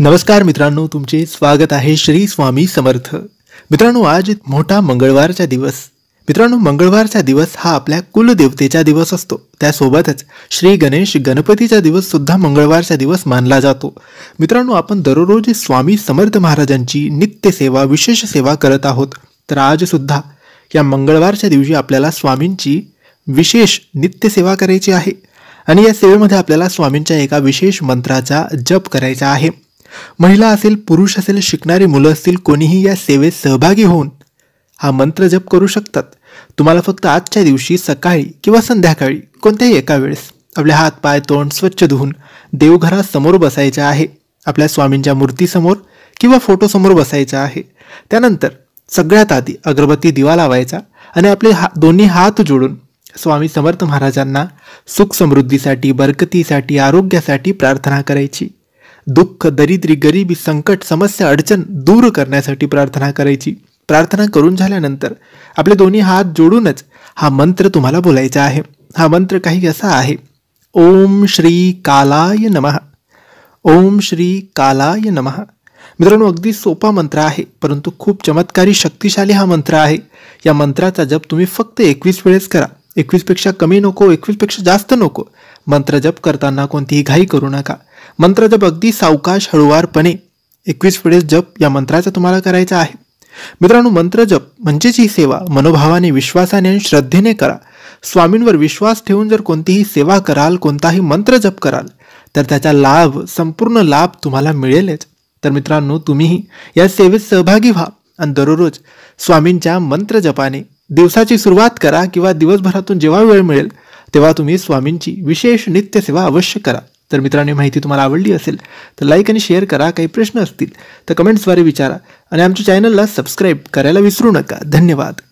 नमस्कार मित्रांनो तुमचे स्वागत आहे श्री स्वामी समर्थ मित्रांनो आज मोठा मंगळवारचा दिवस मित्रांनो मंगळवारचा दिवस हा आपल्या कुलदेवतेचा दिवस असतो त्यासोबतच श्री गणेश गणपतीचा दिवस सुद्धा मंगळवारचा दिवस मानला जातो मित्रांनो आपण दररोज स्वामी समर्थ महाराजांची नित्यसेवा विशेष सेवा करत आहोत तर आज सुद्धा या मंगळवारच्या दिवशी आपल्याला स्वामींची विशेष नित्यसेवा करायची आहे आणि या सेवेमध्ये आपल्याला स्वामींच्या एका विशेष मंत्राचा जप करायचा आहे महिला असेल पुरुष असेल शिकणारी मुलं असतील कोणीही या सेवेत सहभागी होऊन हा मंत्र जप करू शकतात तुम्हाला फक्त आजच्या दिवशी सकाळी किंवा संध्याकाळी कोणत्याही एका वेळेस आपले हात पाय तोंड स्वच्छ धुवून देवघरासमोर बसायचे आहे आपल्या स्वामींच्या मूर्तीसमोर किंवा फोटोसमोर बसायचं आहे त्यानंतर सगळ्यात आधी अगरबत्ती दिवा लावायचा आणि आपले हा दोन्ही हात जोडून स्वामी समर्थ महाराजांना सुख समृद्धीसाठी बरकतीसाठी आरोग्यासाठी प्रार्थना करायची दुःख दरिद्री गरिबी संकट समस्या अडचण दूर करण्यासाठी प्रार्थना करायची प्रार्थना करून झाल्यानंतर आपले दोन्ही हात जोडूनच हा मंत्र तुम्हाला बोलायचा आहे हा मंत्र काही असा आहे ओम श्री कालाय नमः ओम श्री कालाय नमः मित्रांनो अगदी सोपा मंत्र आहे परंतु खूप चमत्कारी शक्तिशाली हा मंत्र आहे या मंत्राचा जप तुम्ही फक्त एकवीस वेळेस करा एकवीसपेक्षा कमी नको एकवीसपेक्षा जास्त नको मंत्रजप करताना कोणतीही घाई करू नका मंत्रजप अगदी सावकाश हळुवारपणे एकवीस वेळेस जप या मंत्राचा तुम्हाला करायचा आहे मित्रांनो मंत्रजप म्हणजेच ही सेवा मनोभावाने विश्वासाने आणि श्रद्धेने करा स्वामींवर विश्वास ठेवून जर कोणतीही सेवा कराल कोणताही मंत्र जप कराल तर त्याचा लाभ संपूर्ण लाभ तुम्हाला मिळेलच तर मित्रांनो तुम्हीही या सेवेत सहभागी व्हा आणि दररोज स्वामींच्या मंत्रजपाने दिवसाची सुरुवात करा किंवा दिवसभरातून जेव्हा वेळ मिळेल तेव्हा तुम्ही स्वामींची विशेष नित्यसेवा अवश्य करा तर मित्रांनी माहिती तुम्हाला आवडली असेल तर लाईक आणि शेअर करा काही प्रश्न असतील तर कमेंट्सद्वारे विचारा आणि आमच्या चॅनलला सबस्क्राईब करायला विसरू नका धन्यवाद